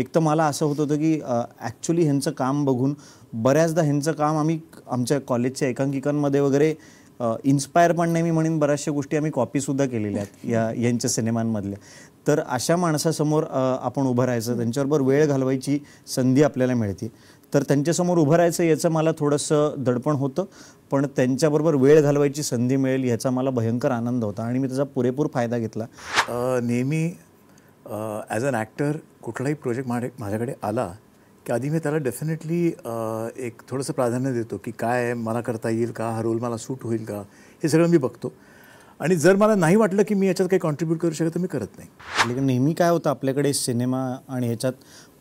एक तर मला असं होत होतं की ॲक्च्युली ह्यांचं काम बघून बऱ्याचदा ह्यांचं काम आम्ही आमच्या कॉलेजच्या एकांकिकांमध्ये वगैरे इन्स्पायर पण नाही मी म्हणेन बऱ्याचशा गोष्टी आम्ही कॉपीसुद्धा केलेल्या आहेत या यांच्या सिनेमांमधल्या तर अशा माणसासमोर आपण उभं राहायचं त्यांच्याबरोबर वेळ घालवायची संधी आपल्याला मिळते तर त्यांच्यासमोर उभं राहायचं याचं मला थोडंसं दडपण होतं पण त्यांच्याबरोबर वेळ घालवायची संधी मिळेल याचा मला भयंकर आनंद होता आणि मी त्याचा पुरेपूर फायदा घेतला नेहमी ॲज अन ॲक्टर कुठलाही प्रोजेक्ट माझे माझ्याकडे आला की आधी मी त्याला डेफिनेटली एक थोडंसं प्राधान्य देतो की काय मला करता येईल का हा रोल मला सूट होईल का हे सगळं मी बघतो आणि जर मला नाही वाटलं की मी याच्यात काही कॉन्ट्रीब्यूट करू शकत तर मी करत नाही लेकिन म्हणजे नेहमी काय होतं आपल्याकडे सिनेमा आणि ह्याच्यात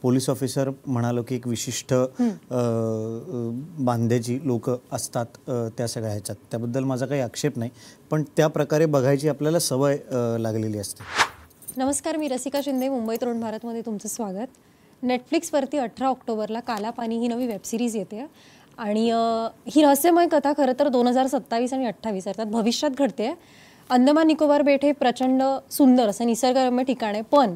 पोलीस ऑफिसर म्हणालो की एक विशिष्ट बांध्याची लोक असतात त्या सगळ्या ह्याच्यात त्याबद्दल माझा काही आक्षेप नाही पण त्या प्रकारे बघायची आपल्याला सवय लागलेली असते नमस्कार मी रसिका शिंदे मुंबई तरुण भारतमध्ये तुमचं स्वागत नेटफ्लिक्सवरती अठरा ऑक्टोबरला काला पाणी ही नवी वेबसिरीज येते आणि ही रहस्यमय कथा खरं तर दोन हजार सत्तावीस आणि अठ्ठावीस अर्थात भविष्यात घडते अंदमान निकोबार बेट हे प्रचंड सुंदर असं निसर्गरम्य ठिकाण आहे पण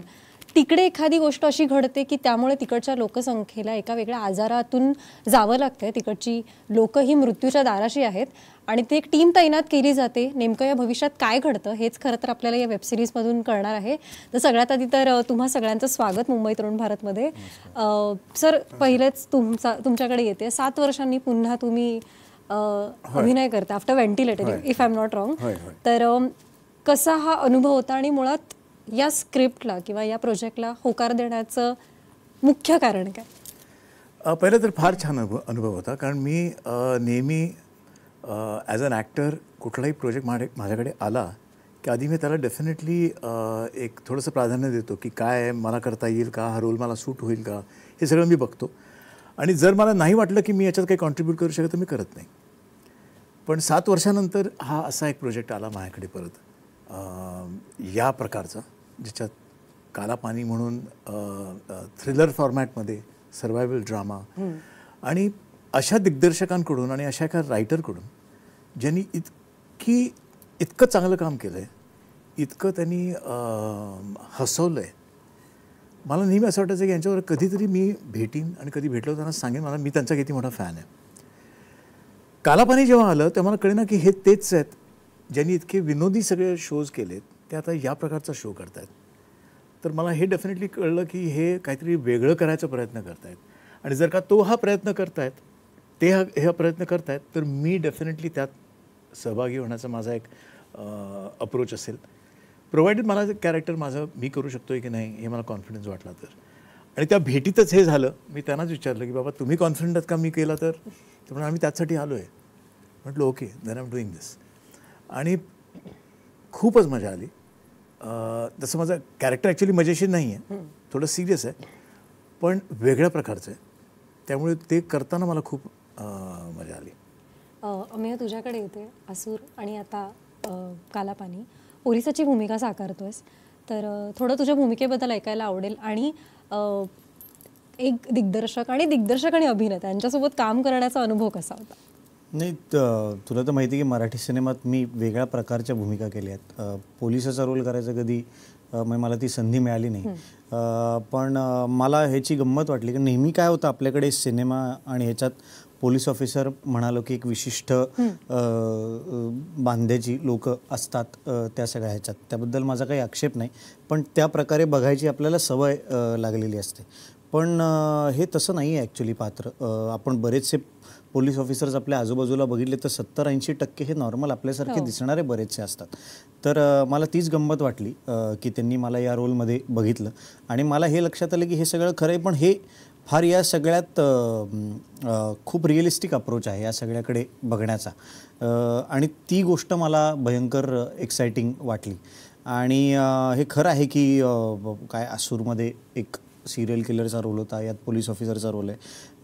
तिकडे एखादी गोष्ट अशी घडते की त्यामुळे तिकडच्या लोकसंख्येला एका वेगळ्या आजारातून जावं लागतं तिकडची लोक ही मृत्यूच्या दाराशी आहेत आणि ती एक टीम तैनात केली जाते नेमकं या भविष्यात काय घडतं हेच खरं तर आपल्याला या वेबसिरीजमधून कळणार आहे तर सगळ्यात आधी तर तुम्हा सगळ्यांचं स्वागत मुंबई तरुण भारतमध्ये सर पहिलेच तुमचा तुमच्याकडे येते सात वर्षांनी पुन्हा तुम्ही अभिनय करता after ventilator if I am not wrong तर कसा हा अनुभव होता आणि मुळात या स्क्रिप्टला किंवा या प्रोजेक्टला होकार देण्याचं मुख्य कारण काय पहिलं तर फार छान अनुभव अनुभव होता कारण मी नेहमी ॲज अन ॲक्टर कुठलाही प्रोजेक्ट माझे माझ्याकडे आला की आधी मी त्याला डेफिनेटली एक थोडंसं प्राधान्य देतो की काय मला करता येईल का हा रोल मला सूट होईल का हे सगळं मी बघतो आणि जर मला नाही वाटलं की मी याच्यात काही कॉन्ट्रीब्यूट करू शकत तर मी करत नाही पण सात वर्षानंतर हा असा एक प्रोजेक्ट आला माझ्याकडे परत या प्रकारचा ज्याच्यात कालापानी म्हणून थ्रिलर फॉर्मॅटमध्ये सर्वायवल ड्रामा आणि अशा दिग्दर्शकांकडून आणि अशा एका रायटरकडून ज्यांनी इतकी इतकं चांगलं काम केलं आहे इतकं त्यांनी हसवलं आहे मला नेहमी असं वाटायचं की यांच्यावर कधीतरी मी भेटीन आणि कधी भेटलो त्यांना सांगेन मला मी त्यांचा किती मोठा फॅन आहे कालापाणी जेव्हा आलं तेव्हा मला ना की हे तेच आहेत ज्यांनी इतके विनोदी सगळे शोज केलेत ते आता या प्रकारचा शो करत आहेत तर मला हे डेफिनेटली कळलं की हे काहीतरी वेगळं करायचा प्रयत्न करतायत आणि जर का तो हा प्रयत्न करतायत ते हा हा प्रयत्न करतायत तर मी डेफिनेटली त्यात सहभागी होण्याचा माझा एक अप्रोच असेल प्रोव्हाइडेड मला कॅरेक्टर माझं मी करू शकतो की नाही हे मला कॉन्फिडन्स वाटला तर आणि त्या भेटीतच हे झालं मी त्यांनाच विचारलं की बाबा तुम्ही कॉन्फिडंट आहात का मी केला तर म्हणून आम्ही त्याचसाठी आलो आहे म्हटलं okay then I am doing this आणि खूपच मजा आली तसं माझं कॅरेक्टर ॲक्च्युली मजेशीर नाही आहे थोडं सिरियस आहे पण वेगळ्या प्रकारचं आहे त्यामुळे ते करताना मला खूप मजा आली मी तुझ्याकडे येते असूर आणि आता कालापानी ओरिसाची भूमिका साकारतोयस तर थोडं तुझ्या भूमिकेबद्दल ऐकायला आवडेल आणि एक दिग्दर्शक आणि दिग्दर्शक आणि अभिनेता यांच्यासोबत काम करण्याचा अनुभव कसा होता नाही तुला तर माहिती की मराठी सिनेमात मी वेगळ्या प्रकारच्या भूमिका केल्या आहेत पोलिसाचा रोल करायचा कधी म्हणजे मला ती संधी मिळाली नाही पण मला ह्याची गंमत वाटली की नेहमी काय होतं आपल्याकडे सिनेमा आणि ह्याच्यात पोलीस ऑफिसर म्हणालो की एक विशिष्ट बांध्याची लोक असतात त्या सगळ्या ह्याच्यात त्याबद्दल माझा काही आक्षेप नाही पण त्या प्रकारे बघायची आपल्याला सवय लागलेली असते पण हे तसं नाही आहे ॲक्च्युली पात्र आपण बरेचसे पोलीस ऑफिसर्स आपल्या आजूबाजूला बघितले तर सत्तर ऐंशी टक्के हे नॉर्मल आपल्यासारखे हो. दिसणारे बरेचसे असतात तर मला तीच गंमत वाटली की त्यांनी मला या रोलमध्ये बघितलं आणि मला हे लक्षात आलं की हे सगळं खरं आहे पण हे फार या सगळ्यात खूप रिअलिस्टिक अप्रोच आहे या सगळ्याकडे बघण्याचा आणि ती गोष्ट मला भयंकर एक्सायटिंग वाटली आणि हे खरं आहे की काय असूरमध्ये एक सिरियल किलरचा रोल होता यात पोलीस ऑफिसरचा रोल आहे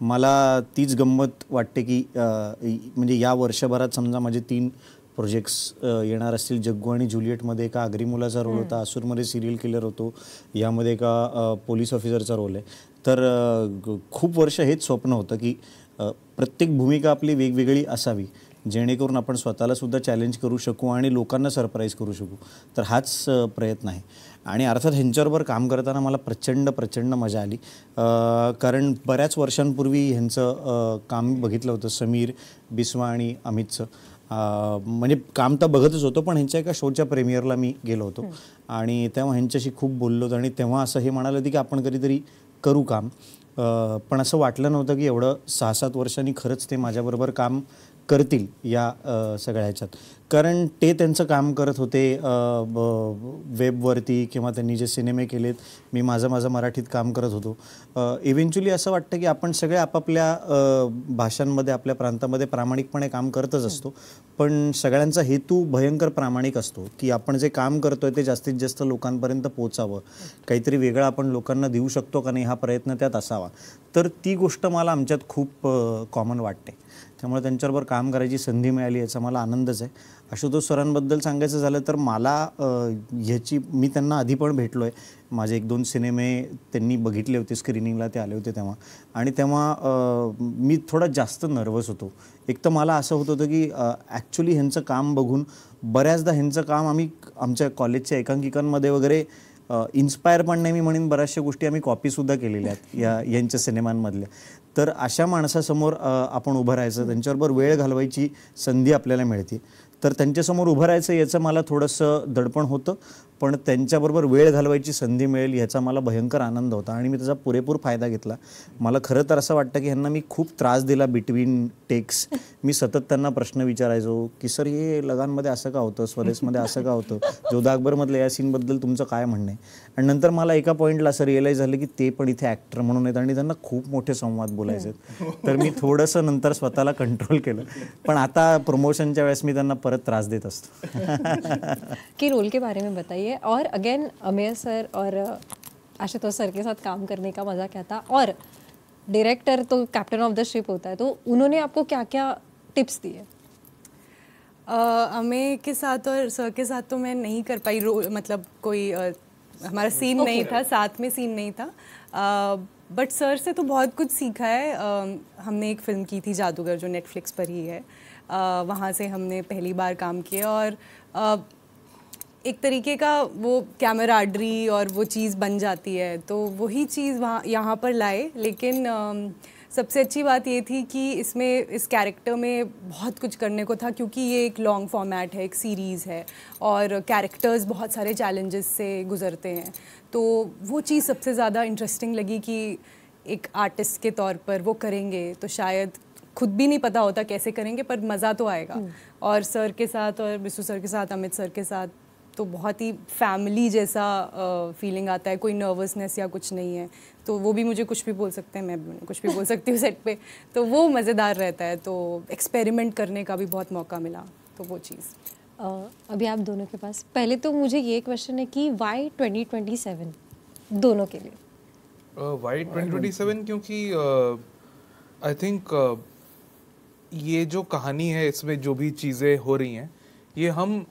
मला तीच गंमत वाटते की म्हणजे या वर्षभरात समजा माझे तीन प्रोजेक्ट्स येणार असतील जग्गू आणि ज्युलियटमध्ये एका आगरी मुलाचा रोल होता आसूरमध्ये सिरियल किलर होतो यामध्ये एका पोलीस ऑफिसरचा रोल आहे तर खूप वर्ष हेच स्वप्न होतं की प्रत्येक भूमिका आपली वेगवेगळी असावी जेणेकरून आपण स्वतःला सुद्धा चॅलेंज करू शकू आणि लोकांना सरप्राईज करू शकू तर हाच प्रयत्न आहे आणि अर्थात ह्यांच्याबरोबर काम करताना मला प्रचंड प्रचंड मजा आली कारण बऱ्याच वर्षांपूर्वी ह्यांचं काम बघितलं होतं समीर बिस्वा आणि अमितचं म्हणजे काम तर बघतच होतो पण ह्यांच्या एका शोच्या प्रेमियरला मी गेलो होतो आणि तेव्हा ह्यांच्याशी खूप बोललो होतो आणि तेव्हा असं हे म्हणालं होतं की आपण कधीतरी करू काम पण असं वाटलं नव्हतं की एवढं सहा सात वर्षांनी खरंच ते माझ्याबरोबर काम करतील या सगळ्या ह्याच्यात कारण ते त्यांचं काम करत होते वेबवरती किंवा त्यांनी जे सिनेमे केलेत मी माझं माझं मराठीत काम करत होतो इव्हेंच्युली असं वाटतं की आपण सगळे आपापल्या भाषांमध्ये आपल्या प्रांतामध्ये प्रामाणिकपणे काम करतच असतो पण सगळ्यांचा हेतू भयंकर प्रामाणिक असतो की आपण जे काम करतो ते जास्तीत जास्त लोकांपर्यंत पोचावं काहीतरी वेगळं आपण लोकांना देऊ शकतो का नाही हा प्रयत्न त्यात असावा तर ती गोष्ट मला आमच्यात खूप कॉमन वाटते त्यामुळे त्यांच्याबरोबर काम करायची संधी मिळाली याचा मला आनंदच आहे आशुतोष सरांबद्दल सांगायचं झालं तर मला ह्याची मी त्यांना आधी पण भेटलो आहे माझे एक दोन सिनेमे त्यांनी बघितले होते स्क्रीनिंगला ते आले होते तेव्हा आणि तेव्हा मी थोडा जास्त नर्वस होतो एक तर मला असं होत होतं की ॲक्च्युली ह्यांचं काम बघून बऱ्याचदा ह्यांचं काम आम्ही आमच्या कॉलेजच्या एकांकिकांमध्ये वगैरे इन्स्पायर पण नाही मी म्हणेन बऱ्याचशा गोष्टी आम्ही कॉपीसुद्धा केलेल्या आहेत या यांच्या सिनेमांमधल्या तर अशा माणसासमोर आपण उभं राहायचं त्यांच्याबरोबर वेळ घालवायची संधी आपल्याला मिळते तर त्यांच्यासमोर उभं राहायचं याचं मला थोडंसं दडपण होतं पण त्यांच्याबरोबर वेळ घालवायची संधी मिळेल ह्याचा मला भयंकर आनंद होता आणि मी त्याचा पुरेपूर फायदा घेतला मला खरं तर असं वाटतं की ह्यांना मी खूप त्रास दिला बिटवीन टेक्स मी सतत त्यांना प्रश्न विचारायचो की सर हे लगानमध्ये असं का होतं स्वदेशमध्ये असं का होतं जोधा अकबरमधल्या या सीनबद्दल तुमचं काय म्हणणं आहे आणि नंतर मला एका पॉईंटला असं रिअलाईज झालं की ते पण इथे ॲक्टर म्हणून आहेत आणि त्यांना खूप मोठे संवाद बोलायचे तर मी थोडंसं नंतर स्वतःला कंट्रोल केलं पण आता प्रमोशनच्या वेळेस मी त्यांना परत त्रास देत असतो की रोल के बारे में बताई चाहिए और अगेन अमेर सर और uh, आशुतोष सर के साथ काम करने का मज़ा क्या था और डायरेक्टर तो कैप्टन ऑफ द शिप होता है तो उन्होंने आपको क्या क्या टिप्स दिए अमे uh, के साथ और सर के साथ तो मैं नहीं कर पाई रोल मतलब कोई uh, हमारा सीन नहीं था साथ में सीन नहीं था बट बट सर से तो बहुत कुछ सीखा है uh, हमने एक फ़िल्म की थी जादूगर जो नेटफ्लिक्स पर ही है uh, वहाँ से हमने पहली बार काम किया और uh, एक तरीके का वो कैमराडरी और वो चीज़ बन जाती है तो वही चीज़ वहाँ यहाँ पर लाए लेकिन सबसे अच्छी बात ये थी कि इसमें इस कैरेक्टर में बहुत कुछ करने को था क्योंकि ये एक लॉन्ग फॉर्मेट है एक सीरीज़ है और कैरेक्टर्स बहुत सारे चैलेंजेस से गुजरते हैं तो वो चीज़ सबसे ज़्यादा इंटरेस्टिंग लगी कि एक आर्टिस्ट के तौर पर वो करेंगे तो शायद खुद भी नहीं पता होता कैसे करेंगे पर मज़ा तो आएगा हम्म। और सर के साथ और बिस्सू सर के साथ अमित सर के साथ तो बहुत ही फैमिली जैसा फीलिंग आता है कोई नर्वसनेस या कुछ नहीं है तो वो भी मुझे कुछ भी बोल सकते हैं मैं कुछ भी बोल सकती हूँ सेट पे तो वो मज़ेदार रहता है तो एक्सपेरिमेंट करने का भी बहुत मौका मिला तो वो चीज़ uh, अभी आप दोनों के पास पहले तो मुझे ये क्वेश्चन है कि वाई ट्वेंटी ट्वेंटी सेवन दोनों के लिए वाई ट्वेंटी ट्वेंटी सेवन क्योंकि आई uh, थिंक uh, ये जो कहानी है इसमें जो भी चीज़ें हो रही हैं ये हम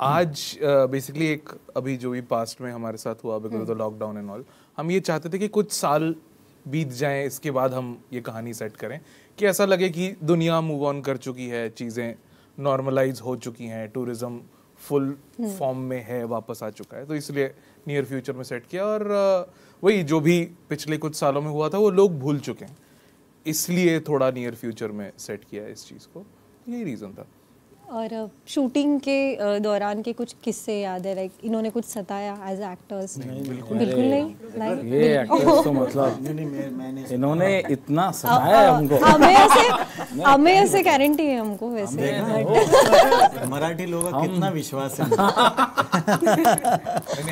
आज बेसिकली uh, एक अभी जो भी पास्ट में हमारे साथ हुआ because of the lockdown and all हम ये चाहते थे कि कुछ साल बीत जाएं इसके बाद हम ये कहानी सेट करें कि ऐसा लगे कि दुनिया मूव ऑन कर चुकी है चीज़ें नॉर्मलाइज हो चुकी हैं टूरिज्म फुल फॉर्म में है वापस आ चुका है तो इसलिए नियर फ्यूचर में सेट किया और वही जो भी पिछले कुछ सालों में हुआ था वो लोग भूल चुके हैं इसलिए थोड़ा नियर फ्यूचर में सेट किया है इस चीज़ को यही रीज़न था और शूटिंग के दौरान के कुछ किस्से याद है लाइक इन्होंने कुछ सताया एज एक्टर्स बिल्कुल नहीं ये एक्टर्स तो मतलब इन्होंने इतना सताया हमको हमें ऐसे हमें ऐसे गारंटी है हमको वैसे मराठी लोग कितना विश्वास है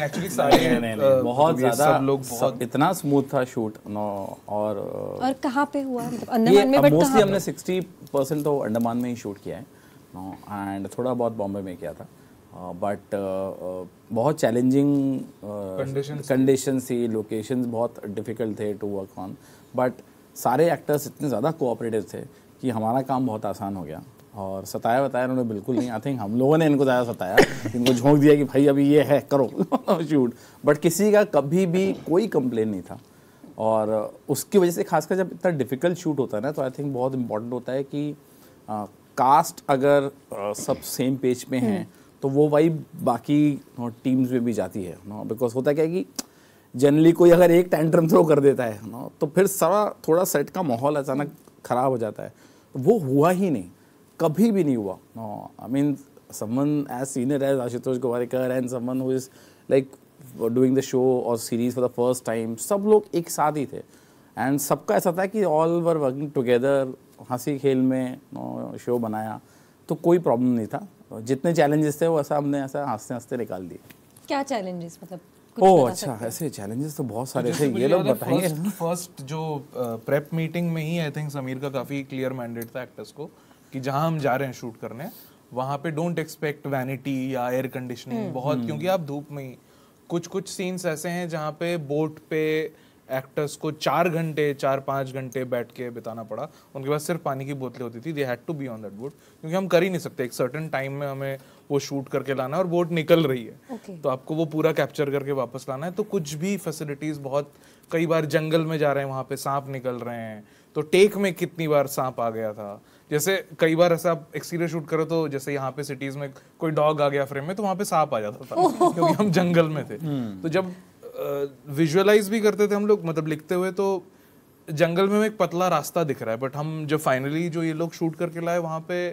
एक्चुअली सारे नहीं बहुत ज्यादा सब लोग बहुत इतना स्मूथ था शूट और और कहां पे हुआ मतलब अंडमान में बट मोस्टली हमने 60 तो अंडमान में ही शूट किया है एंड हाँ, थोड़ा बहुत बॉम्बे में किया था बट बहुत चैलेंजिंग कंडीशन थी लोकेशन बहुत डिफिकल्ट थे टू वर्क ऑन बट सारे एक्टर्स इतने ज़्यादा कोऑपरेटिव थे कि हमारा काम बहुत आसान हो गया और सताया बताया उन्होंने बिल्कुल नहीं आई थिंक हम लोगों ने इनको ज़्यादा सताया इनको झोंक दिया कि भाई अभी ये है करो शूट बट किसी का कभी भी कोई कंप्लेन नहीं था और उसकी वजह से खासकर जब इतना डिफ़िकल्ट शूट होता है ना तो आई थिंक बहुत इंपॉर्टेंट होता है कि कास्ट अगर सब सेम पेज पे हैं हम्म। तो वो वाइब बाकी टीम्स में भी जाती है नो बिकॉज होता क्या है कि जनरली कोई अगर एक टेंट्रम थ्रो कर देता है नो तो फिर सारा थोड़ा सेट का माहौल अचानक ख़राब हो जाता है तो वो हुआ ही नहीं कभी भी नहीं हुआ no I mean someone as senior as Ashutosh Gowariker and someone who is like doing the show और series for the first time सब लोग एक साथ ही थे एंड सबका ऐसा था कि ऑल वर वर्किंग टुगेदर हंसी खेल में शो बनाया तो कोई प्रॉब्लम नहीं था जितने चैलेंजेस थे वो ऐसा हमने ऐसा हंसते हंसते निकाल दिए क्या चैलेंजेस मतलब ओह अच्छा ऐसे चैलेंजेस तो बहुत सारे थे ये लोग बताइए फर्स्ट जो प्रेप मीटिंग में ही आई थिंक समीर का काफ़ी क्लियर मैंडेट था एक्टर्स को कि जहां हम जा रहे हैं शूट करने वहां पे डोंट एक्सपेक्ट वैनिटी या एयर कंडीशनिंग हम्म। बहुत हम्म। क्योंकि आप धूप में ही कुछ कुछ सीन्स ऐसे हैं जहाँ पे बोट पे एक्टर्स को चार घंटे चार पाँच घंटे बैठ के बिताना पड़ा उनके पास सिर्फ पानी की बोतलें होती थी they had to be on that boat क्योंकि हम कर ही नहीं सकते एक सर्टन टाइम में हमें वो शूट करके लाना और बोट निकल रही है okay. तो आपको वो पूरा कैप्चर करके वापस लाना है तो कुछ भी फैसिलिटीज़ बहुत कई बार जंगल में जा रहे हैं वहाँ पे सांप निकल रहे हैं तो टेक में कितनी बार सांप आ गया था जैसे कई बार ऐसा आप एक्सटीरियर शूट करो तो जैसे यहाँ पे सिटीज में कोई डॉग आ गया फ्रेम में तो वहाँ पे सांप आ जाता था क्योंकि हम जंगल में थे हम्म। तो जब विजुअलाइज भी करते थे हम लोग मतलब लिखते हुए तो जंगल में एक पतला रास्ता दिख रहा है बट हम जो फाइनली जो ये लोग शूट करके लाए वहाँ पे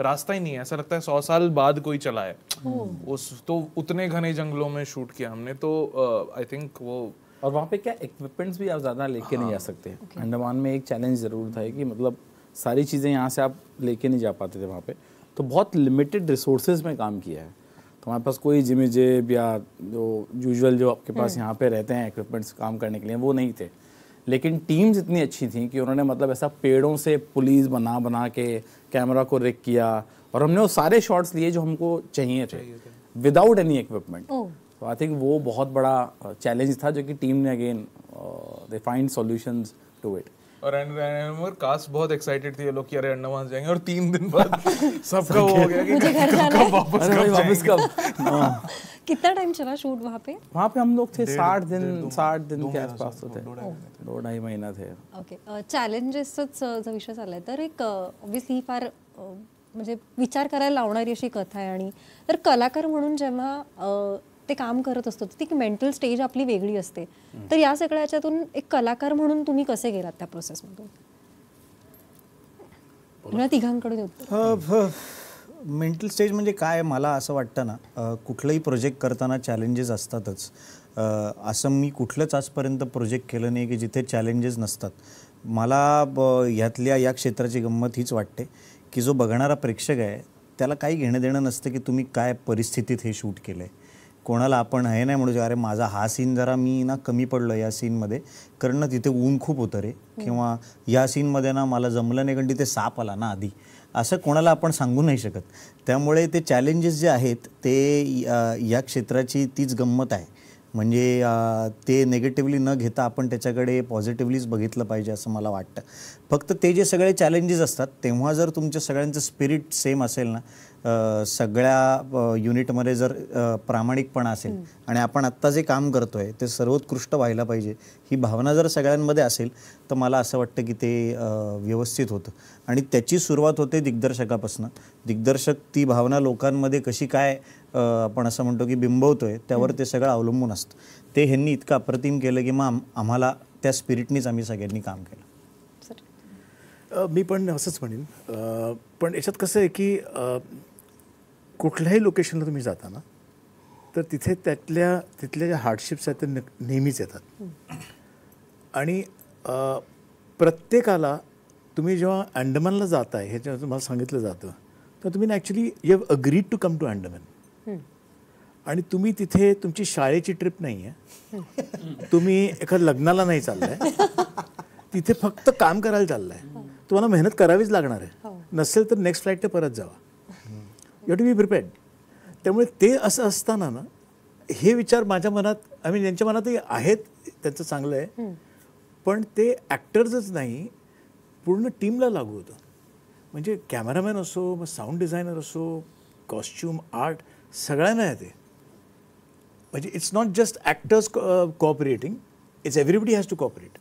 रास्ता ही नहीं है ऐसा लगता है सौ साल बाद कोई चला है hmm. उस तो उतने घने जंगलों में शूट किया हमने तो आई थिंक वो और वहाँ पे क्या इक्विपमेंट्स भी आप ज़्यादा लेके हाँ, नहीं जा हाँ। सकते okay. अंडमान में एक चैलेंज ज़रूर था कि मतलब सारी चीज़ें यहाँ से आप लेके नहीं जा पाते थे वहाँ पे तो बहुत लिमिटेड रिसोर्सेज में काम किया है हमारे पास कोई जिम जेब या जो यूजुअल जो आपके पास हम्म। यहाँ पे रहते हैं इक्विपमेंट्स काम करने के लिए वो नहीं थे लेकिन टीम्स इतनी अच्छी थी कि उन्होंने मतलब ऐसा पेड़ों से पुलिस बना बना के कैमरा को रिक किया और हमने वो सारे शॉट्स लिए जो हमको चाहिए थे विदाउट एनी इक्विपमेंट तो आई थिंक वो बहुत बड़ा चैलेंज uh, था जो कि टीम ने again they find solutions to it और एंड कास्ट बहुत एक्साइटेड थी ये लोग कि अरे अंडमान जाएंगे और तीन दिन बाद सबका वो हो गया कि कब वापस कब वापस कब कितना टाइम चला शूट वहाँ पे वहाँ पे हम लोग थे साठ दिन साठ दिन के आसपास होते oh. दो ढाई महीना थे ओके चैलेंजेस तो विषय चाललाय तर एक सी फार म्हणजे विचार करायला लावणारी अशी कथा आहे आणि तर कलाकार म्हणून जेव्हा ते काम करत असतो ती मेंटल स्टेज आपली वेगळी असते तर या सगळ्याच्यातून एक कलाकार म्हणून तुम्ही कसे गेलात त्या प्रोसेसमधून मला तिघांकडून मेंटल स्टेज म्हणजे काय मला असं वाटतं ना कुठलंही प्रोजेक्ट करताना चॅलेंजेस असतातच असं मी कुठलंच आजपर्यंत प्रोजेक्ट केलं नाही की जिथे चॅलेंजेस नसतात मला ह्यातल्या या क्षेत्राची गंमत हीच वाटते की जो बघणारा प्रेक्षक आहे त्याला काही घेणं देणं नसतं की तुम्ही काय परिस्थितीत हे शूट केलं आहे कोणाला आपण हे नाही म्हणू अरे माझा हा सीन जरा मी ना कमी पडलो या सीनमध्ये कारण ना तिथे ऊन खूप होतं रे हो. किंवा या सीनमध्ये ना मला जमलं नाही कारण तिथे साप आला ना आधी असं कोणाला आपण सांगू नाही शकत त्यामुळे ते चॅलेंजेस जे आहेत ते या क्षेत्राची तीच गंमत आहे म्हणजे ते नेगेटिवली न घेता आपण त्याच्याकडे पॉझिटिव्हलीच बघितलं पाहिजे असं मला वाटतं फक्त ते जे सगळे चॅलेंजेस असतात तेव्हा जर तुमच्या सगळ्यांचं स्पिरिट सेम असेल ना सगळ्या युनिटमध्ये जर प्रामाणिकपणा असेल आणि आपण आत्ता जे काम करतो आहे ते सर्वोत्कृष्ट व्हायला पाहिजे ही भावना जर सगळ्यांमध्ये असेल तर मला असं वाटतं की ते व्यवस्थित होतं आणि त्याची सुरुवात होते दिग्दर्शकापासून दिग्दर्शक ती भावना लोकांमध्ये कशी काय आपण असं म्हणतो की बिंबवतो आहे त्यावर ते सगळं अवलंबून असतं ते ह्यांनी इतकं अप्रतिम केलं की मग आम्हाला त्या स्पिरिटनीच आम्ही सगळ्यांनी काम केलं मी पण असंच म्हणेन पण याच्यात कसं आहे की कुठल्याही लोकेशनला तुम्ही जाताना तर तिथे त्यातल्या तिथल्या ज्या हार्डशिप्स आहेत त्या नेहमीच येतात आणि प्रत्येकाला तुम्ही जेव्हा जात जाताय हे जेव्हा तुम्हाला सांगितलं जातं तर तुम्ही actually you have agreed to come to Andaman आणि तुम्ही तिथे तुमची शाळेची ट्रिप नाही आहे तुम्ही एखाद्या लग्नाला नाही चाललाय तिथे फक्त काम करायला चाललं हो. तुम्हाला मेहनत करावीच लागणार आहे हो. नसेल तर नेक्स्ट फ्लाईट ते परत जावा यू टू बी प्रिपेअर्ड त्यामुळे ते असं असताना ना हे विचार माझ्या मनात आय मीन यांच्या मनातही आहेत त्यांचं चांगलं आहे पण ते ॲक्टर्सच नाही पूर्ण टीमला लागू होतं म्हणजे कॅमेरामॅन असो मग साऊंड डिझायनर असो कॉस्ट्युम आर्ट सगळ्यांना येते म्हणजे it's not just actors cooperating it's everybody has to cooperate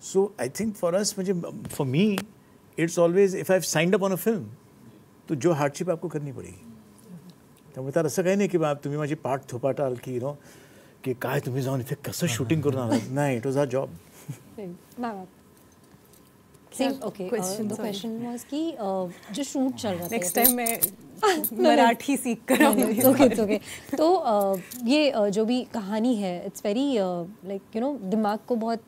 So I think for us, for me, it's always if I've signed up on a film, तो जो hardship आपको करनी पडेगी त्यामुळे असं काही नाही की बाब तुम्ही माझी पाठ थोपाटाल की नो की काय तुम्ही जाऊन इथे कसं शूटिंग करून आला नाही इट वॉज आर जॉब तो uh, ये uh, जो भी कहानी है it's very like you know दिमाग को बहुत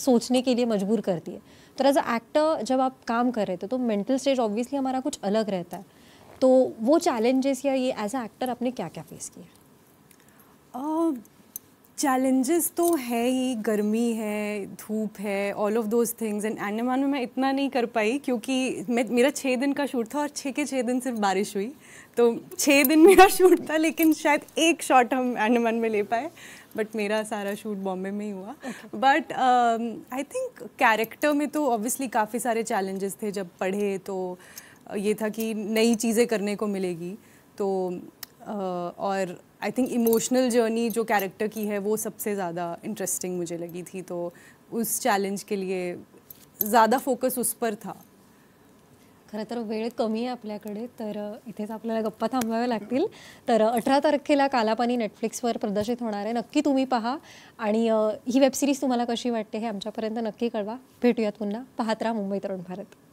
सोचने के लिए मजबूर करती है तो एज अ एक्टर जब आप काम कर रहे थे तो मेंटल स्टेज ऑब्वियसली हमारा कुछ अलग रहता है तो वो चैलेंजेस या ये एज अ एक्टर आपने क्या क्या फेस किया चैलेंजेस तो है ही गर्मी है धूप है all of those things and Andaman में मैं इतना नहीं कर पाई क्योंकि मैं मेरा छः दिन का शूट था और छः के छः दिन सिर्फ बारिश हुई तो छः दिन मेरा शूट था लेकिन शायद एक शॉट हम एंडमान में ले पाए बट मेरा सारा शूट बॉम्बे में ही हुआ बट आई थिंक कैरेक्टर में तो ऑब्वियसली काफ़ी सारे चैलेंजेस थे जब पढ़े तो ये था कि नई चीज़ें करने को मिलेगी तो uh, और आई थिंक इमोशनल जर्नी जो कैरेक्टर की है वो सबसे ज़्यादा इंटरेस्टिंग मुझे लगी थी तो उस चैलेंज के लिए ज़्यादा फोकस उस पर था खरं तर वेळ कमी आहे आपल्याकडे तर इथेच आपल्याला गप्पा थांबवाव्या लागतील तर अठरा तारखेला कालापानी नेटफ्लिक्सवर प्रदर्शित होणार आहे नक्की तुम्ही पहा आणि ही वेबसिरीज तुम्हाला कशी वाटते हे आमच्यापर्यंत नक्की कळवा भेटूयात पुन्हा पाहत राहा मुंबई तरुण भारत